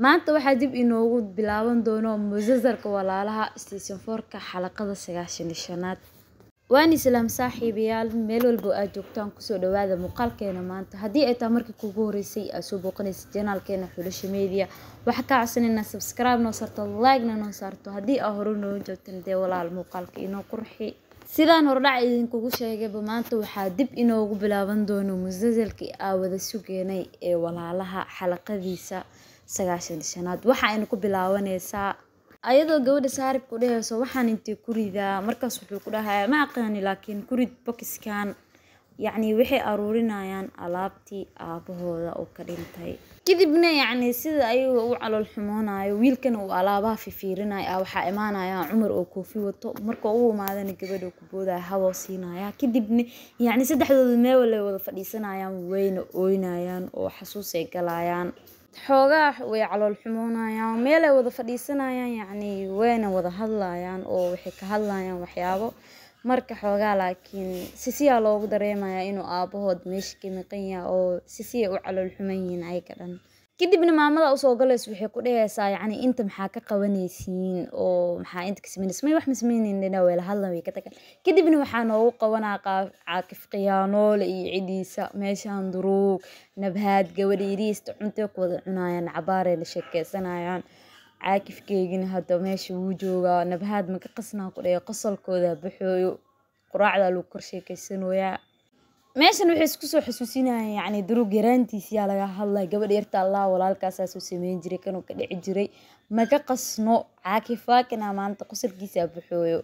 Maanta waxaa dib inoogu bilaaban doono Muctasarka Walaalaha Season 4 xalaqada sagaashan iyo shanaad. Waan islaam saaxiibayaal, meel walbo oo aad joogtaan kusoo dhawaada muuqaalkeena maanta. Haddii ay taa markii kugu horeysay aad soo booqanaysa janaalkeena Xulasho Media, waxaa ka codsanayna subscribe noo sarto, like noo saarto. Haddii aad hore noo joogtan, dee walaal muuqaalka inoo qurxi. sidaan hordhac idinkugu sheegayba maanta waxaa dib inoogu bilaaban doono muctasalkii aan wada sugeynay ee walaalaha xalaqadiisa sagaashan shanaad waxa ayna ku bilaabanaysaa ayadoo gabadha saaribka dhaheyso waxaan intay ku ridaa markaas wuxuu ku dhahayaa ma aqaani laakiin ku rid bokiskan yacnii waxay aruurinayaan alaabtii aabahooda oo ka dhintay kadibna yacnii sida ayaga u calool xumoonayo wiilkana uu alaabaha fifiirinaya ah, waxaa imaanaya cumar oo koofi wato marka u imaadana gabadha ku boodaya haboo siinaya kadibna yacnii saddexdooda meewalay wada fadhiisanayaan wayna ooynayaan oo xasuusay galayaan xoogaa way calool xumoonayaan meelay wada fadhiisanayaan yacni wayna wada hadlayaan oo waxay ka hadlayaan waxyaabo marka xoogaa laakiin sisiyaa loogu dareemayaa inuu aabahood meesha ka maqan yahay oo sisiya u calool xuman yihiin ayaga dhan kadibna maamada usoo galays waxay ku dhehaysaa yacni inta maxaa ka qabanaysiin oo maxaa inta ka sameynaysa may wax ma sameynayna weela hadlan way ka tagaan kadibna waxaa noogu qabanaa caakif khiyaanoole iyo cidiisa meeshaan duruug nabhaad gabadha yariista cuntay ku wada cunayaan cabaaray la sheekeysanayaan caakifkeygina hadda meesha wuu joogaa nabhaad maka qasnaa ku dhehe qosolkooda baxooyo quraacdaa lagu kor sheekeysanooyaa meeshan waxay isku soo xusuusinaya yani daruug yaraantiisi yaa laga hadlay gabadh yarta allah walaalkaasaasuu sameyn jiray kanuu ka dhici jiray maka qasno caakifaakinaa maanta qusalkiisaa buxooyo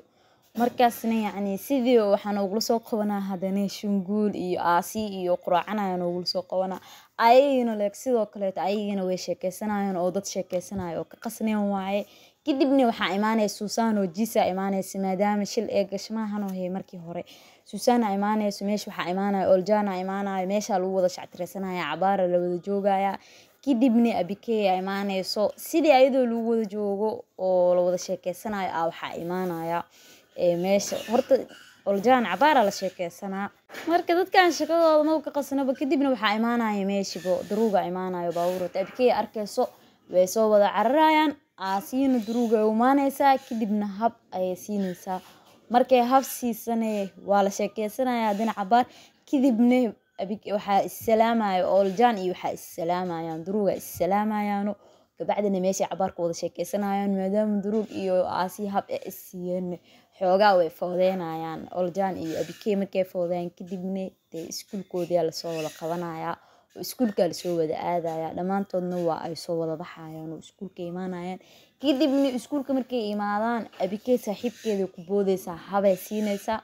markaasna yacni sidii waxaa noogula soo qabanaa hadane shunguul iyo aasi iyo quraacana ayaa noogula soo qabanaa ayagina leeg sidoo kaleeto ayagina way sheekeysanayeen oo dad sheekeysanaya oo ka qasnayan waaye kadibna waxaa imaanaya suusaanoo jiisa imaanaysa maadaama shil ee gashmahanoo hayay markii hore suusaana imaanayso meesha waxaa imaanaya oljana imaanaya meeshaa lagu wada shactireysanaya cabaara la wada joogaya kadibna abikeya imaanayso sidii ayadoo lagu wada joogo oo la wada sheekeysanayo ah waxaa imaanaya meesha horta oljaan cabaara ah la sheekeysanaa marka dadkan sheekadooda maw ka qasanaba kadibna waxaa imaanaya meeshibo daruuga imaanayo baabuura taabkiya arkayso way soo wada cararayaan aasiina daruuga umaanaysaa kadibna hab ayay siinaysaa markay hab siisanay waa la sheekeysanayaa dina cabaar kadibna waxaa issalaamayo oljan iyo waxaa issalaamayan daruuga issalaamayaano kabacdina meeshay cabaarka wada sheekeysanayaan maadaama duruug iyo aasi hab e isiiyeen xoogaa way foodeynayaan oljan iyo abikey markay foodayaan kadibna dee iskuulkoodia lasoo wada qabanayaa oo iskuulkaa lasoo wada aadayaa dhammaantoodna waa ay soo wada baxayaan oo iskuulka imaanayaan kadibna iskuulka markay imaadaan abikey saaxiibkeeda ku boodeysaa habay siinaysaa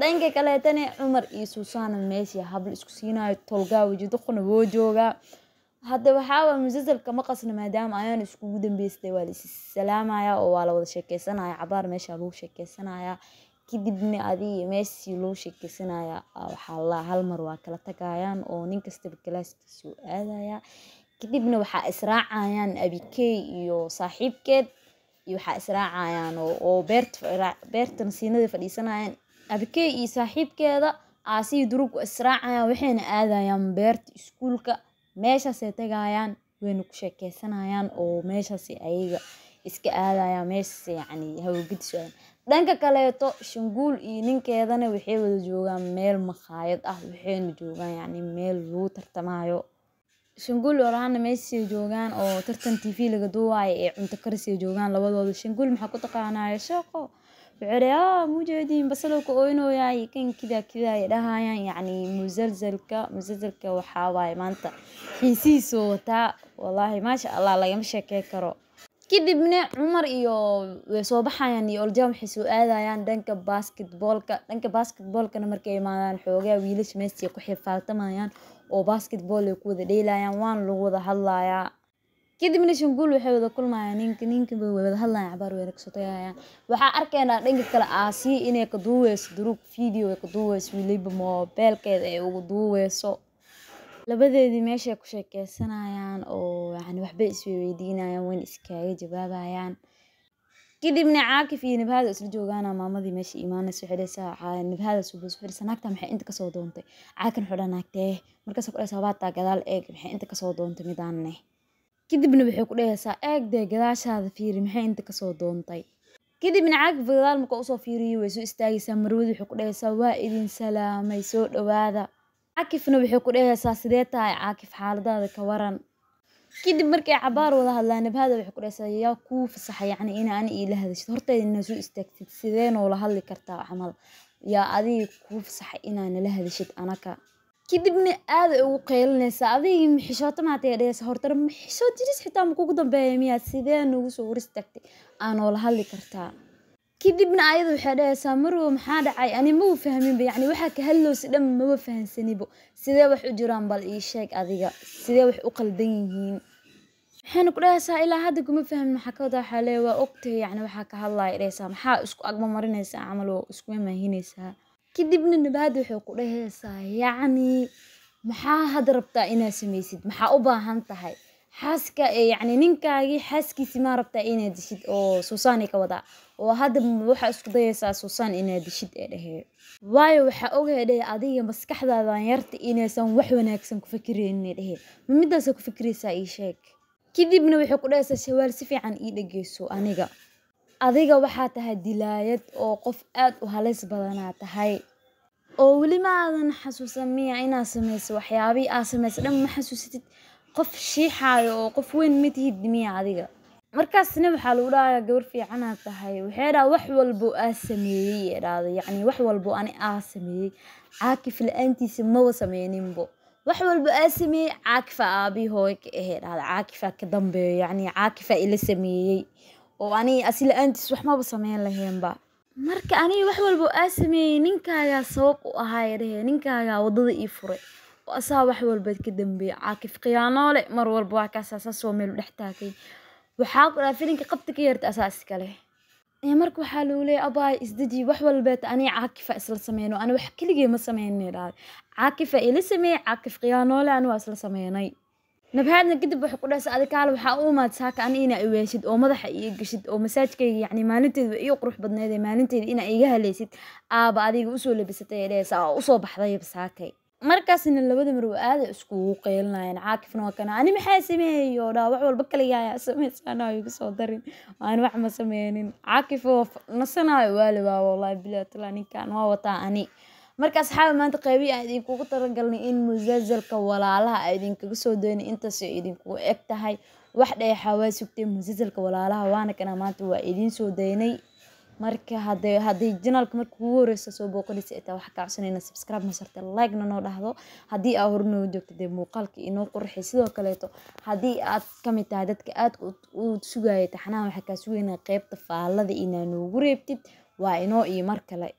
dhanka kaleetana cumar iyo suusaana meeshii habla isku siinayo tolgaawajiduqna woo joogaa hada waxaaba waye musalsalka maqasno maadaama ayaan iskugu danbeste waa la is salaamaya oo waa lawada sheekeysanaya cabaar meesha lagu sheekeysanaya kadibna adii iyo meeshii lagu sheekeysanaya ah, waxaa hal mar waa kala tagayaan oo nin kastaba kalaaskiisa u kadibna waxaa israacayaan abikey iyo saaxiibkeed iyo waxaa israacayaan oo beertana siinaday fadhiisanayaan abikey iyo saaxiibkeeda aasiyo ah, durugu israacayaan waxayna aadayaan beerta iskuulka meeshaasay tagayaan wayna ku sheekeysanayaan oo meeshaas ayaga iska aadayaan meeshaas yacni hawagadisoayaan dhanka kaleeto shanguul iyo ninkeedana waxay wada joogaan meel makhaayad ah waxayna joogaan yacni meel lagu tartamayo Shanguul iyo Rihana mesha joogan oo tartan TV lagaduubayo ee cunta karis ay joogan labadooda. Shanguul maxaa kutaqanaya shaqo, wuxuu dehe haa ah, mujedin basal uu kuoynoyaay kan kidha kidha ay dahayan yacni musalsalka, musalsalka waxaa waye manta xiisihisa uu wataa walahi Mashaa Allah lagamashekeen karo. Kadibna Cumar iyo wey sobaxayan iyo Oljah waxey sooadayan danka basketball ka, danka basketball kana markey imadhan xogaa wilasha mesha ay oo basketball ay ku wada dhelayaan waana lagu wada hadlayaa kadib kadibna shanguul waxay wada kulmayaan ninka ninka bay wada hadlayaan cabaar weyna kasoo waxaa arkaynaa ah dhanka kale aasiya inay ka duuweyso durug video ay ka duuweyso weliba moobeelkeeda ay ugu duuweyso labadeedii meeshay ku sheekeysanayaan oo yacni waxbay isweydiinayaan wayna iskaaga jawaabayaan kadibna caakif iyo nabahada isla joogaana maamadii meesha imaanayso xidhaysa ah, nabahada suuba isku xidhaysa naagta maxay inta kasoo doontay caakan xudha naagtee markaas ku dhahaysaa waataa gadaal eeg maxay inta kasoo doontay midaanne kadibna waxay ku dhahaysaa eegdee gadaashaada fiiri maxay inta kasoo doontay kadibna caakif gadaal marka usoo fiiriyo way soo istaagaysaa marwadi waxay ku dhahaysaa waa idin salaamay soo dhowaada caakifna waxay ku dhahaysaa sidee tahay caakif xaaladaada ka waran kadib markay cabaar wada hadlaan nabahada waxay kudhahaysaa yaa kuu fasaxa yacni in aani iila hadashid hortayda inaa istaagtid sidee noola hadli kartaa camal yaa adiga kuu fasaxa inaanala hadashid anaka kadibna aaday ugu qaylinaysaa adigii maxishooto maatay dhahaysaa hortara maxishood jiris xitaa makugu dambeeya miyaa sidee nagu soo war istaagtay aa noola hadli kartaa kadibna ayada waxay dhahaysaa marwo maxaa dhacay ani mau fahminba yani waxaa ka hadlowsi dhan maba fahansanibo sidee wax u jiraan bal ii sheeg adiga sidee wax u qaldan yihiin waxayna ku dhahaysaa ilaa hadda kuma fahmin maxaa ka wada waxaa lee waa ogtahay yani waxaa ka hadlaya dhahaysaa maxaa isku agmamarinaysaa camal waa iskuma maahinaysaa kadibna nabaad waxay ku dhahaysaa yacni maxaa hadda rabtaa inaad samaysid maxaa u baahan tahay xaaska eh, yacni ninkaagii xaaskiisi maa rabtaa inaad dishid oo suusaanay ka wadaa oo hadda waxaa isku dayeysaa suusaan inaad dishid ee dhehe waayo waxaa ogahay dhehe adiga maskaxdaadan yarta inaysan wax wanaagsan ku fakiraynin dhehe ma midaasa ku fikiraysaa ii sheeg kadibna waxay ku dhahaysaa shawaal si fiican ii dhegeyso aniga adiga waxaa tahay dilaayad oo qof aad u halays badanaa tahay oo weli ma aadan xasuusan miya inaad samayso waxyaabihii aad samaysay dhan ma xasuusatid qof shiixaayo oo qof weyn ma tihid adiga markaasna waxaa lagu dhahayaa gabar fiicanaad tahay waxay dhaha wax walbo aa sameeyey dhahda yacni wax walbo ani aa sameeyey caakif la-aantiisa maba sameyninbo wax walbo aa sameeyey caakifa aabii hooyo ka ahee dhahda ka dambeeyo yacni caakifaa ila sameeyey oo ani asi la-aantiis wax maba sameyn laheenba marka aniga wax walbo aa sameeyey ninkaagaa sabab u ahaay dhahee ninkaagaa waddada ii furay asaa wax walba ka dambeeya caakif khiyaanoole mar walba waa kaas asaas waa meel u dhex waxaa ku filinka qabti ka yarta asaa iskale marka waxaa lagu leeya abaay isdeji wax walbeeta aniga caakifa isla sameyno ani wax keligee ma sameynay dhahay caakifa ila sameeyey caakif khiyaanoole ani waa isla sameynay nabhaadna kadib waxay ku dhahaysa adikaale waxaa u imaad saaka ani inaa iweeshid oo madaxa iyo geshid oo masaajkayga yacni maalinteedaba iyo qurux badneedee maalinteeda inaa iga haleysid aaba adiga usoo labisatay ee oo usoo baxdayba saakay markaasna labada marwo aad iskugu qeylinayan caakifna waa kana ani maxaa sameeyo dhaa wax walba kaliga ayaa igu soo darin aan wax sameynin caakif nasanayo waalibaa wallahi bilaatla ninkan waa wataa ani marka asxaaba maanta qeybii aan idinkugu talagalnay in musalsalka walaalaha a idinkaga soo daynay intaas idinkugu eg tahay wax dheexaa waa sugtay musalsalka walaalaha waana kana maanta waa idiin soo daynay marka haday haddii janaalka marka kugu horeysa soo booqanaysa itaa waxa ka codsanayna subscribe masarte like-na noo dhahdo haddii aa hornoo joogta dee muuqaalka inoo qurxay sidoo kaleeto haddii aad ka mid tahay dadka aadka u sugaaya taxanaha waxaa kaa sugayna qeybta faallada inaa noogu reebtid waa inoo iyo mar kale